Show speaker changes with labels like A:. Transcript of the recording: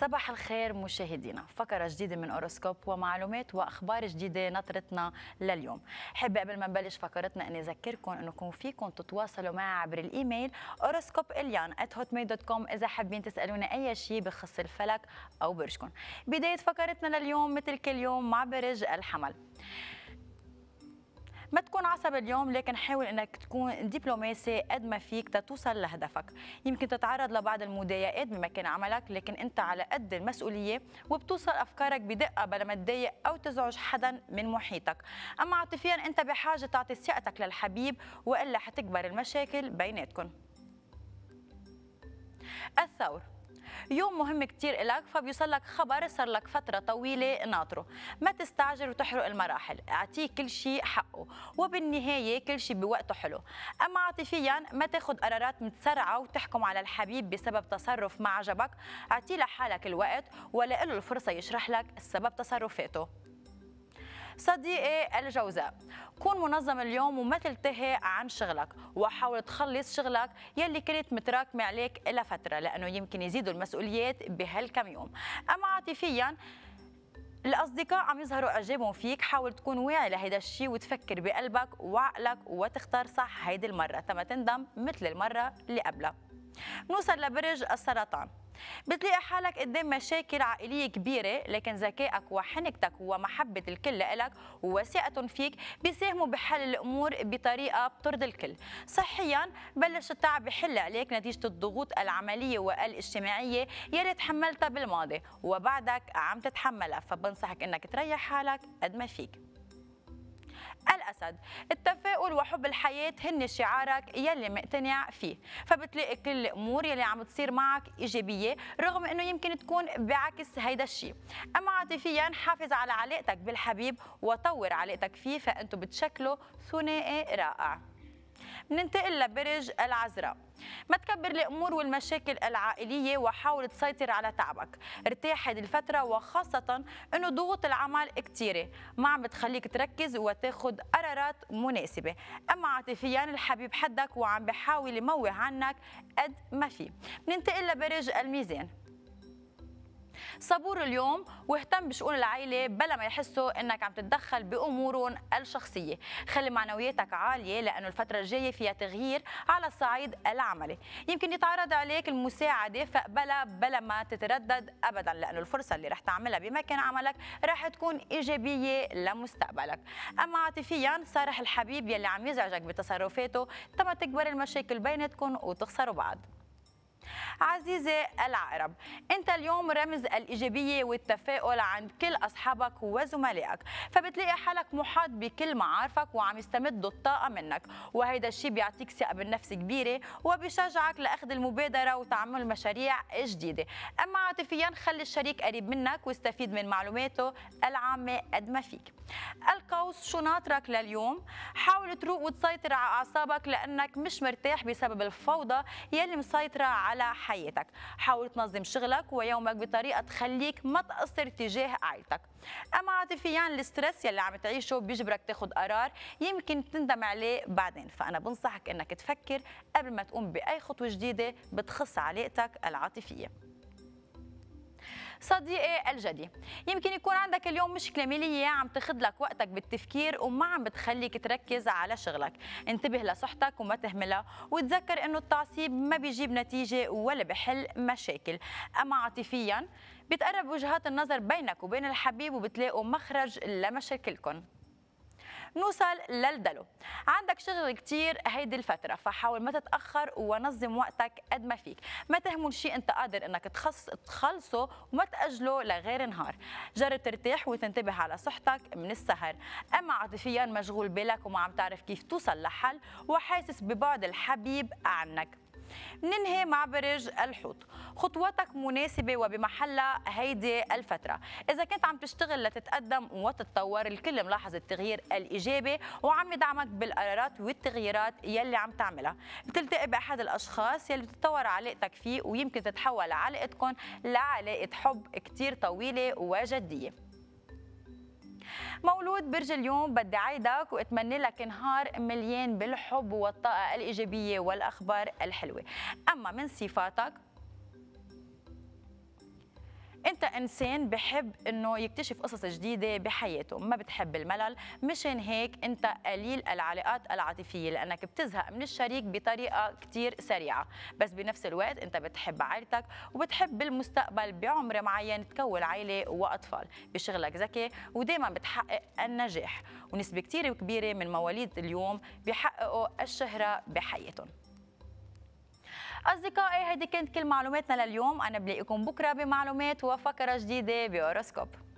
A: صباح الخير مشاهدينا فقرة جديدة من أوروسكوب ومعلومات وأخبار جديدة نطرتنا لليوم حابة قبل ما نبلش فقرتنا أن أذكركم أنكم فيكم تتواصلوا معي عبر الإيميل أوروسكوب إليان كوم إذا حابين تسألونا أي شيء بخص الفلك أو برجكم بداية فقرتنا لليوم مثل كل يوم مع برج الحمل ما تكون عصب اليوم لكن حاول انك تكون دبلوماسي قد ما فيك تتوصل لهدفك يمكن تتعرض لبعض المضايقات بمكان عملك لكن انت على قد المسؤوليه وبتوصل افكارك بدقه بلا ما تضايق او تزعج حدا من محيطك اما عاطفيا انت بحاجه تعطي ثقتك للحبيب والا حتكبر المشاكل بيناتكم الثور يوم مهم كتير إلك فبيوصل لك خبر صار لك فترة طويلة ناطره ما تستعجل وتحرق المراحل اعطيه كل شيء حقه وبالنهاية كل شيء بوقته حلو أما عاطفيا ما تاخد قرارات متسرعة وتحكم على الحبيب بسبب تصرف ما عجبك اعطيه لحالك الوقت ولا له الفرصة يشرح لك سبب تصرفاته صديقي الجوزاء كون منظم اليوم وما تلتهي عن شغلك وحاول تخلص شغلك يلي كانت متراكمة عليك فترة لأنه يمكن يزيدوا المسؤوليات بهالكم يوم أما عاطفياً الاصدقاء عم يظهروا اعجابهم فيك حاول تكون واعي لهيدا الشيء وتفكر بقلبك وعقلك وتختار صح هيدي المره تما تندم مثل المره اللي قبلها نوصل لبرج السرطان بتلاقي حالك قدام مشاكل عائلية كبيرة لكن ذكائك وحنكتك ومحبة الكل لك ووثيقة فيك بيساهموا بحل الأمور بطريقة بترضي الكل صحيا بلش التعب يحل عليك نتيجة الضغوط العملية والاجتماعية يلي تحملتها بالماضي وبعدك عم تتحملها فبنصحك أنك تريح حالك قد ما فيك الأسد التفاؤل وحب الحياة هن شعارك يلي مقتنع فيه فبتلاقي كل الأمور يلي عم تصير معك إيجابية رغم أنه يمكن تكون بعكس هيدا الشيء أما عاطفيا حافظ على علاقتك بالحبيب وطور علاقتك فيه فأنتوا بتشكلوا ثنائي رائع مننتقل لبرج العذراء ما تكبر الأمور والمشاكل العائلية وحاول تسيطر على تعبك ارتاح هذه الفترة وخاصة أنه ضغوط العمل كثيره ما عم بتخليك تركز وتاخد قرارات مناسبة أما عاطفيا الحبيب حدك وعم بحاول يموه عنك قد ما فيه بننتقل لبرج الميزان صبور اليوم واهتم بشؤون العائله بلا ما يحسوا انك عم تتدخل بامورهم الشخصيه خلي معنوياتك عاليه لانه الفتره الجايه فيها تغيير على الصعيد العملي يمكن يتعرض عليك المساعده فاقبلها بلا ما تتردد ابدا لانه الفرصه اللي رح تعملها بمكان عملك رح تكون ايجابيه لمستقبلك اما عاطفيا صارح الحبيب يلي عم يزعجك بتصرفاته تما تكبر المشاكل بيناتكم وتخسروا بعض عزيزي العقرب انت اليوم رمز الايجابيه والتفاؤل عند كل اصحابك وزملائك فبتلاقي حالك محاط بكل معارفك وعم يستمدوا الطاقه منك وهيدا الشيء بيعطيك ثقه بالنفس كبيره وبيشجعك لاخذ المبادره وتعمل مشاريع جديده اما عاطفيا خلي الشريك قريب منك واستفيد من معلوماته العامه قد ما فيك القوس شو ناطرك لليوم حاول تروق وتسيطر على اعصابك لانك مش مرتاح بسبب الفوضى يلي مسيطره على حياتك عائلتك حاول تنظم شغلك ويومك بطريقه تخليك ما تقصر تجاه عائلتك اما عاطفيا الستريس يلي عم تعيشه بيجبرك تاخذ قرار يمكن تندم عليه بعدين فانا بنصحك انك تفكر قبل ما تقوم باي خطوه جديده بتخص علاقتك العاطفيه صديقي الجدي يمكن يكون عندك اليوم مشكله ماليه عم تاخذ لك وقتك بالتفكير وما عم بتخليك تركز على شغلك انتبه لصحتك وما تهملها وتذكر انه التعصيب ما بيجيب نتيجه ولا بحل مشاكل اما عاطفيا بتقرب وجهات النظر بينك وبين الحبيب وبتلاقوا مخرج لمشاكلكم نوصل للدلو عندك شغل كتير هيدي الفترة فحاول ما تتأخر ونظم وقتك قد ما فيك ما تهمل شيء أنت قادر أنك تخص تخلصه وما تأجله لغير نهار جرب ترتاح وتنتبه على صحتك من السهر أما عاطفيا مشغول بالك وما عم تعرف كيف توصل لحل وحاسس ببعد الحبيب عنك ننهي مع برج الحوت خطواتك مناسبة وبمحلة هيدي الفترة إذا كنت عم تشتغل لتتقدم وتتطور الكل ملاحظ التغيير الإيجابي وعم يدعمك بالقرارات والتغييرات يلي عم تعملها بتلتقي بأحد الأشخاص يلي بتتطور علاقتك فيه ويمكن تتحول علاقتكم لعلاقة حب كتير طويلة وجدية مولود برج اليوم بدي عيدك واتمنى لك نهار مليان بالحب والطاقه الايجابيه والاخبار الحلوه اما من صفاتك انت انسان بحب انه يكتشف قصص جديده بحياته ما بتحب الملل مشان هيك انت قليل العلاقات العاطفيه لانك بتزهق من الشريك بطريقه كثير سريعه بس بنفس الوقت انت بتحب عائلتك وبتحب بالمستقبل بعمر معين تكون عائله واطفال بشغلك ذكي ودائما بتحقق النجاح ونسبه كثير كبيره من مواليد اليوم بيحققوا الشهره بحياتهم أصدقائي هذه كانت كل معلوماتنا لليوم أنا بلاقيكم بكرة بمعلومات وفكرة جديدة بأوروسكوب